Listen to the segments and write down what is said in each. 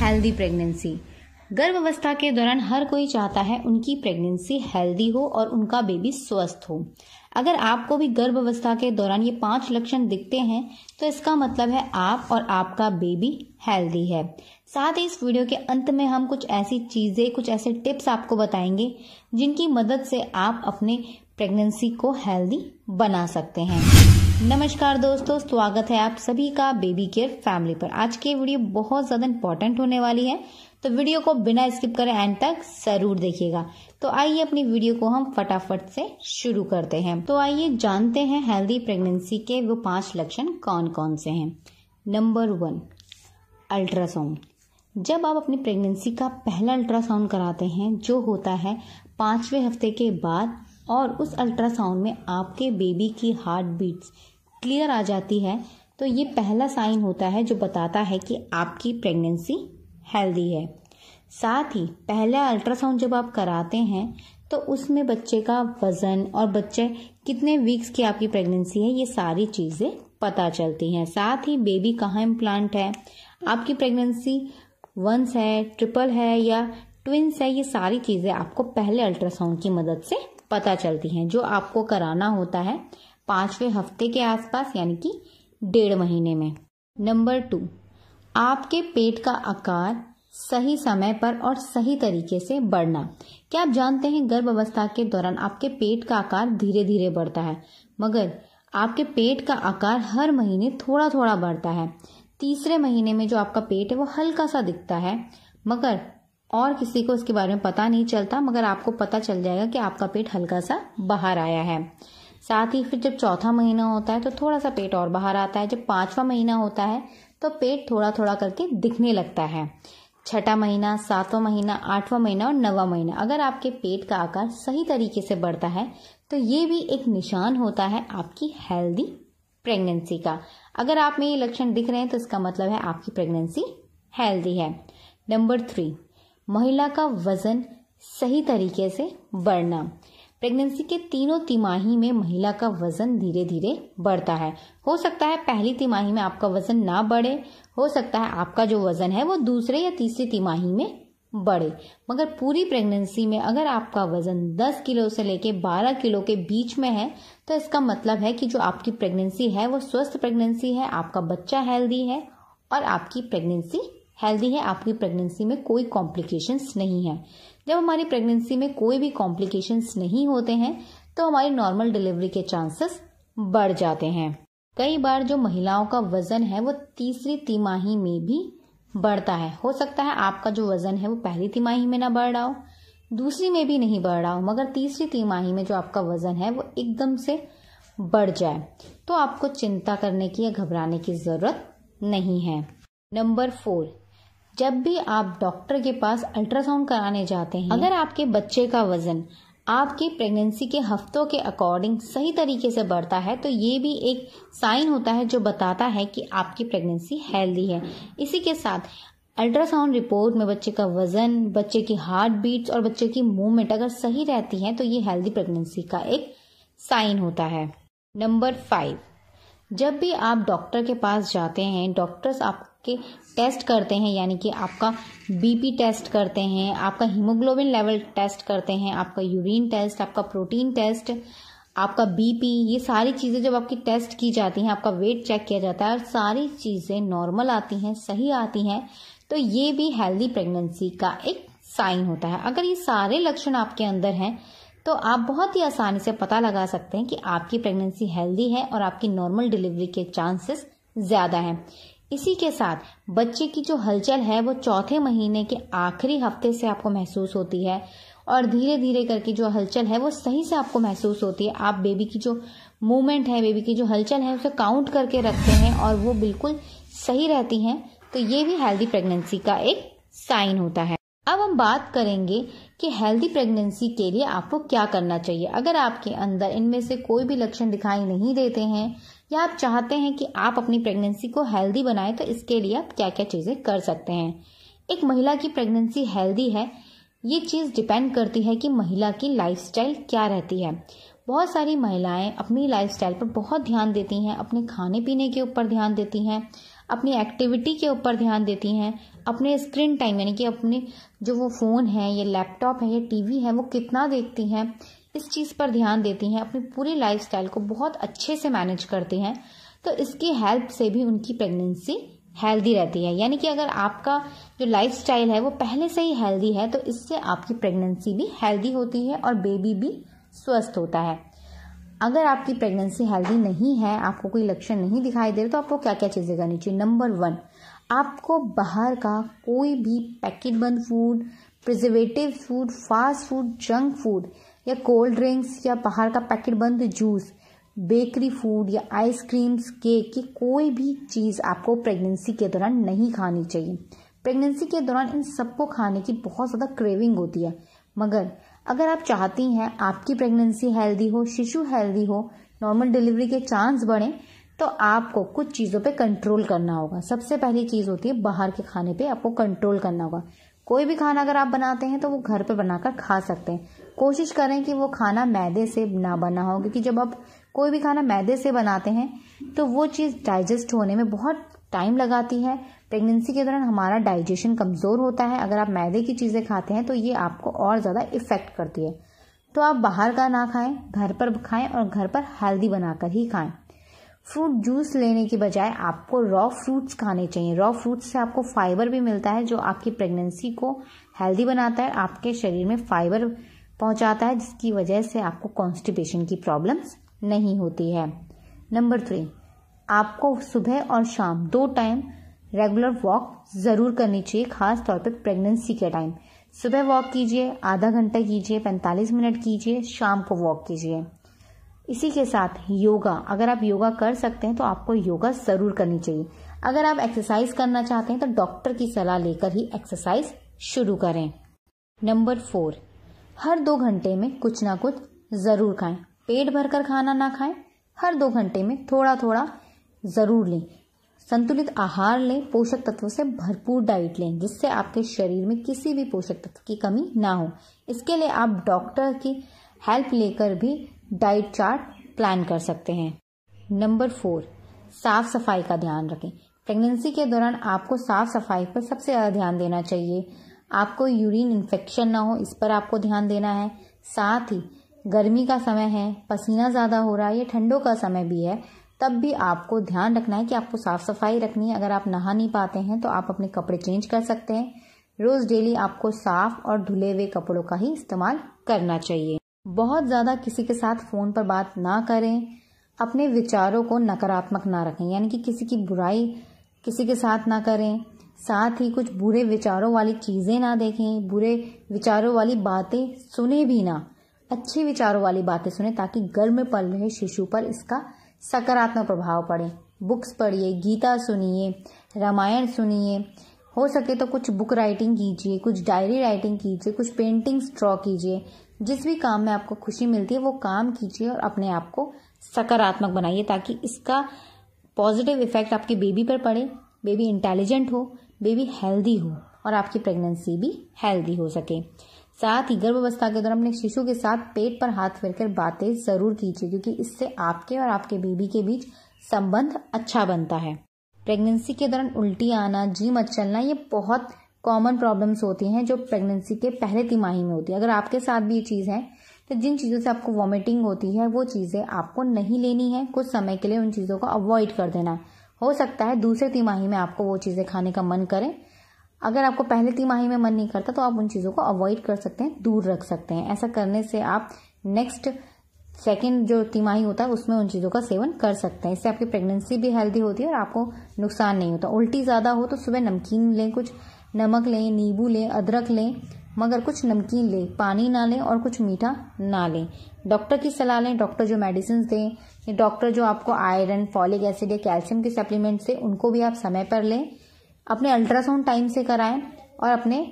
Healthy pregnancy गर्भावस्था के दौरान हर कोई चाहता है उनकी प्रेगनेंसी हेल्दी हो और उनका बेबी स्वस्थ हो अगर आपको भी गर्भावस्था के दौरान ये पांच लक्षण दिखते हैं तो इसका मतलब है आप और आपका बेबी हेल्दी है साथ ही इस वीडियो के अंत में हम कुछ ऐसी चीज़ें कुछ ऐसे टिप्स आपको बताएंगे जिनकी मदद से आप अपने प्रेगनेंसी को हेल्दी बना सकते हैं नमस्कार दोस्तों स्वागत है आप सभी का बेबी केयर फैमिली पर आज की वीडियो बहुत ज़्यादा इंपॉर्टेंट होने वाली है तो वीडियो को बिना स्किप करें एंड तक जरूर देखिएगा तो आइए अपनी वीडियो को हम फटाफट से शुरू करते हैं तो आइए जानते हैं हेल्दी प्रेगनेंसी के वो पांच लक्षण कौन कौन से हैं नंबर वन अल्ट्रासाउंड जब आप अपनी प्रेगनेंसी का पहला अल्ट्रासाउंड कराते हैं जो होता है पांचवे हफ्ते के बाद और उस अल्ट्रासाउंड में आपके बेबी की हार्ट बीट्स क्लियर आ जाती है तो ये पहला साइन होता है जो बताता है कि आपकी प्रेगनेंसी हेल्दी है साथ ही पहले अल्ट्रासाउंड जब आप कराते हैं तो उसमें बच्चे का वज़न और बच्चे कितने वीक्स की आपकी प्रेगनेंसी है ये सारी चीज़ें पता चलती हैं साथ ही बेबी कहाँ इम्प्लांट है आपकी प्रेगनेंसी वंस है ट्रिपल है या ट्विंस है ये सारी चीज़ें आपको पहले अल्ट्रासाउंड की मदद से पता चलती हैं जो आपको कराना होता है पांचवे हफ्ते के आसपास यानी कि डेढ़ महीने में नंबर टू आपके पेट का आकार सही समय पर और सही तरीके से बढ़ना क्या आप जानते हैं गर्भ अवस्था के दौरान आपके पेट का आकार धीरे धीरे बढ़ता है मगर आपके पेट का आकार हर महीने थोड़ा थोड़ा बढ़ता है तीसरे महीने में जो आपका पेट है वो हल्का सा दिखता है मगर और किसी को इसके बारे में पता नहीं चलता मगर आपको पता चल जाएगा कि आपका पेट हल्का सा बाहर आया है साथ ही फिर जब चौथा महीना होता है तो थोड़ा सा पेट और बाहर आता है जब पांचवा महीना होता है तो पेट थोड़ा थोड़ा करके दिखने लगता है छठा महीना सातवा महीना आठवां महीना और नवा महीना अगर आपके पेट का आकार सही तरीके से बढ़ता है तो ये भी एक निशान होता है आपकी हेल्दी प्रेगनेंसी का अगर आप में ये लक्षण दिख रहे हैं तो इसका मतलब है आपकी प्रेगनेंसी हेल्दी है नंबर थ्री महिला का वजन सही तरीके से बढ़ना प्रेगनेंसी के तीनों तिमाही में महिला का वजन धीरे धीरे बढ़ता है हो सकता है पहली तिमाही में आपका वजन ना बढ़े हो सकता है आपका जो वजन है वो दूसरे या तीसरी तिमाही में बढ़े मगर पूरी प्रेगनेंसी में अगर आपका वजन 10 किलो से लेके 12 किलो के बीच में है तो इसका मतलब है कि जो आपकी प्रेगनेंसी है वो स्वस्थ प्रेगनेंसी है आपका बच्चा हेल्दी है और आपकी प्रेगनेंसी हेल्दी है आपकी प्रेगनेंसी में कोई कॉम्प्लिकेशंस नहीं है जब हमारी प्रेगनेंसी में कोई भी कॉम्प्लिकेशंस नहीं होते हैं तो हमारी नॉर्मल डिलीवरी के चांसेस बढ़ जाते हैं कई बार जो महिलाओं का वजन है वो तीसरी तिमाही में भी बढ़ता है हो सकता है आपका जो वजन है वो पहली तिमाही में ना बढ़ रहा हो दूसरी में भी नहीं बढ़ रहा हो मगर तीसरी तिमाही में जो आपका वजन है वो एकदम से बढ़ जाए तो आपको चिंता करने की या घबराने की ज़रूरत नहीं है नंबर फोर जब भी आप डॉक्टर के पास अल्ट्रासाउंड कराने जाते हैं हम्म। अगर आपके बच्चे का वजन आपकी प्रेगनेंसी के हफ्तों के अकॉर्डिंग सही तरीके से बढ़ता है तो ये भी एक साइन होता है जो बताता है कि आपकी प्रेगनेंसी हेल्दी है इसी के साथ अल्ट्रासाउंड रिपोर्ट में बच्चे का वजन बच्चे की हार्ट बीट्स और बच्चे की मूवमेंट अगर सही रहती है तो ये हेल्दी प्रेगनेंसी का एक साइन होता है नंबर फाइव जब भी आप डॉक्टर के पास जाते हैं डॉक्टर्स आप के टेस्ट करते हैं यानी कि आपका बीपी टेस्ट करते हैं आपका हीमोग्लोबिन लेवल टेस्ट करते हैं आपका यूरिन टेस्ट आपका प्रोटीन टेस्ट आपका बीपी ये सारी चीज़ें जब आपकी टेस्ट की जाती हैं आपका वेट चेक किया जाता है और सारी चीज़ें नॉर्मल आती हैं सही आती हैं तो ये भी हेल्दी प्रेगनेंसी का एक साइन होता है अगर ये सारे लक्षण आपके अंदर हैं तो आप बहुत ही आसानी से पता लगा सकते हैं कि आपकी प्रेगनेंसी हेल्दी है और आपकी नॉर्मल डिलीवरी के चांसेस ज़्यादा हैं इसी के साथ बच्चे की जो हलचल है वो चौथे महीने के आखिरी हफ्ते से आपको महसूस होती है और धीरे धीरे करके जो हलचल है वो सही से आपको महसूस होती है आप बेबी की जो मूवमेंट है बेबी की जो हलचल है उसे काउंट करके रखते हैं और वो बिल्कुल सही रहती हैं तो ये भी हेल्दी प्रेगनेंसी का एक साइन होता है अब हम बात करेंगे कि हेल्दी प्रेगनेंसी के लिए आपको क्या करना चाहिए अगर आपके अंदर इनमें से कोई भी लक्षण दिखाई नहीं देते हैं या आप चाहते हैं कि आप अपनी प्रेगनेंसी को हेल्दी बनाए तो इसके लिए आप क्या क्या चीज़ें कर सकते हैं एक महिला की प्रेगनेंसी हेल्दी है ये चीज़ डिपेंड करती है कि महिला की लाइफस्टाइल क्या रहती है बहुत सारी महिलाएं अपनी लाइफस्टाइल पर बहुत ध्यान देती हैं अपने खाने पीने के ऊपर ध्यान देती हैं अपनी एक्टिविटी के ऊपर ध्यान देती हैं अपने स्क्रीन टाइम यानी कि अपने जो वो फ़ोन है या लैपटॉप है या टीवी है वो कितना देखती हैं इस चीज़ पर ध्यान देती हैं अपनी पूरी लाइफ को बहुत अच्छे से मैनेज करती हैं तो इसकी हेल्प से भी उनकी प्रेगनेंसी हेल्दी रहती है यानी कि अगर आपका जो लाइफ है वो पहले से ही हेल्दी है तो इससे आपकी प्रेगनेंसी भी हेल्दी होती है और बेबी भी स्वस्थ होता है अगर आपकी प्रेगनेंसी हेल्दी नहीं है आपको कोई लक्षण नहीं दिखाई दे रहे तो आपको क्या क्या चीज़ें करनी चाहिए नंबर वन आपको बाहर का कोई भी पैकेट बंद food preservative food fast food junk food या कोल्ड ड्रिंक्स या बाहर का पैकेट बंद जूस बेकरी फूड या आइसक्रीम्स केक की कोई भी चीज़ आपको प्रेगनेंसी के दौरान नहीं खानी चाहिए प्रेगनेंसी के दौरान इन सबको खाने की बहुत ज़्यादा क्रेविंग होती है मगर अगर आप चाहती हैं आपकी प्रेगनेंसी हेल्दी हो शिशु हेल्दी हो नॉर्मल डिलीवरी के चांस बढ़ें तो आपको कुछ चीज़ों पे कंट्रोल करना होगा सबसे पहली चीज़ होती है बाहर के खाने पे आपको कंट्रोल करना होगा कोई भी खाना अगर आप बनाते हैं तो वो घर पर बनाकर खा सकते हैं कोशिश करें कि वो खाना मैदे से ना बना हो क्योंकि जब आप कोई भी खाना मैदे से बनाते हैं तो वो चीज़ डाइजेस्ट होने में बहुत टाइम लगाती है प्रेगनेंसी के दौरान हमारा डाइजेशन कमज़ोर होता है अगर आप मैदे की चीज़ें खाते हैं तो ये आपको और ज़्यादा इफ़ेक्ट करती है तो आप बाहर का ना खाएं घर पर खाएं और घर पर हेल्दी बनाकर ही खाएं फ्रूट जूस लेने की बजाय आपको रॉ फ्रूट्स खाने चाहिए रॉ फ्रूट्स से आपको फाइबर भी मिलता है जो आपकी प्रेगनेंसी को हेल्दी बनाता है आपके शरीर में फाइबर पहुंचाता है जिसकी वजह से आपको कॉन्स्टिपेशन की प्रॉब्लम्स नहीं होती है नंबर थ्री आपको सुबह और शाम दो टाइम रेगुलर वॉक ज़रूर करनी चाहिए खास तौर पर प्रेगनेंसी के टाइम सुबह वॉक कीजिए आधा घंटा कीजिए पैंतालीस मिनट कीजिए शाम को वॉक कीजिए इसी के साथ योगा अगर आप योगा कर सकते हैं तो आपको योगा जरूर करनी चाहिए अगर आप एक्सरसाइज करना चाहते हैं तो डॉक्टर की सलाह लेकर ही एक्सरसाइज शुरू करें नंबर फोर हर दो घंटे में कुछ ना कुछ जरूर खाएं पेट भरकर खाना ना खाएं हर दो घंटे में थोड़ा थोड़ा जरूर लें संतुलित आहार लें पोषक तत्वों से भरपूर डाइट लें जिससे आपके शरीर में किसी भी पोषक तत्व की कमी ना हो इसके लिए आप डॉक्टर की हेल्प लेकर भी डाइट चार्ट प्लान कर सकते हैं नंबर फोर साफ सफाई का ध्यान रखें प्रेगनेंसी के दौरान आपको साफ सफाई पर सबसे ज़्यादा ध्यान देना चाहिए आपको यूरिन इन्फेक्शन ना हो इस पर आपको ध्यान देना है साथ ही गर्मी का समय है पसीना ज़्यादा हो रहा है या ठंडों का समय भी है तब भी आपको ध्यान रखना है कि आपको साफ सफाई रखनी है अगर आप नहा नहीं पाते हैं तो आप अपने कपड़े चेंज कर सकते हैं रोज़ डेली आपको साफ और धुले हुए कपड़ों का ही इस्तेमाल करना चाहिए बहुत ज़्यादा किसी के साथ फ़ोन पर बात ना करें अपने विचारों को नकारात्मक ना रखें यानी कि किसी की बुराई किसी के साथ ना करें साथ ही कुछ बुरे विचारों वाली चीज़ें ना देखें बुरे विचारों वाली बातें सुने भी ना अच्छे विचारों वाली बातें सुने ताकि घर में पल रहे शिशु पर इसका सकारात्मक प्रभाव पड़े बुक्स पढ़िए गीता सुनिए रामायण सुनिए हो सके तो कुछ बुक राइटिंग कीजिए कुछ डायरी राइटिंग कीजिए कुछ पेंटिंग्स ड्रॉ कीजिए जिस भी काम में आपको खुशी मिलती है वो काम कीजिए और अपने आप को सकारात्मक बनाइए ताकि इसका पॉजिटिव इफेक्ट आपके बेबी पर पड़े बेबी इंटेलिजेंट हो बेबी हेल्दी हो और आपकी प्रेगनेंसी भी हेल्दी हो सके साथ ही गर्भावस्था के दौरान अपने शिशु के साथ पेट पर हाथ फेरकर बातें ज़रूर कीजिए क्योंकि इससे आपके और आपके बेबी के बीच संबंध अच्छा बनता है प्रेगनेंसी के दौरान उल्टी आना जी मचलना ये बहुत कॉमन प्रॉब्लम्स होती हैं जो प्रेगनेंसी के पहले तिमाही में होती है अगर आपके साथ भी ये चीज़ है तो जिन चीज़ों से आपको वॉमिटिंग होती है वो चीज़ें आपको नहीं लेनी है कुछ समय के लिए उन चीज़ों को अवॉइड कर देना हो सकता है दूसरे तिमाही में आपको वो चीज़ें खाने का मन करें अगर आपको पहले तिमाही में मन नहीं करता तो आप उन चीज़ों को अवॉइड कर सकते हैं दूर रख सकते हैं ऐसा करने से आप नेक्स्ट सेकेंड जो तिमाही होता है उसमें उन चीज़ों का सेवन कर सकते हैं इससे आपकी प्रेगनेंसी भी हेल्दी होती है और आपको नुकसान नहीं होता उल्टी ज़्यादा हो तो सुबह नमकीन लें कुछ नमक लें नींबू लें अदरक लें मगर कुछ नमकीन लें पानी ना लें और कुछ मीठा ना लें डॉक्टर की सलाह लें डॉक्टर जो मेडिसिन दें डॉक्टर जो आपको आयरन फॉलिक एसिड या कैल्शियम के सप्लीमेंट्स दें उनको भी आप समय पर लें अपने अल्ट्रासाउंड टाइम से कराएं और अपने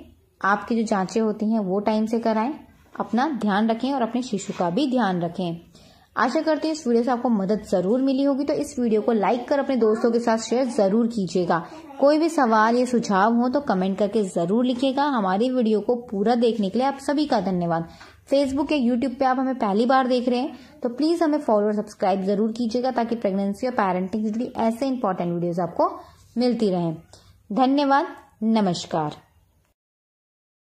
आपकी जो जांचें होती हैं वो टाइम से कराएं अपना ध्यान रखें और अपने शिशु का भी ध्यान रखें आशा करते हैं इस वीडियो से आपको मदद जरूर मिली होगी तो इस वीडियो को लाइक कर अपने दोस्तों के साथ शेयर जरूर कीजिएगा कोई भी सवाल या सुझाव हो तो कमेंट करके जरूर लिखिएगा हमारी वीडियो को पूरा देखने के लिए आप सभी का धन्यवाद फेसबुक या यूट्यूब पे आप हमें पहली बार देख रहे हैं तो प्लीज हमें फॉलो और सब्सक्राइब जरूर कीजिएगा ताकि प्रेगनेंसी और पेरेंटिंग जितनी ऐसे इंपॉर्टेंट वीडियोज आपको मिलती रहे धन्यवाद नमस्कार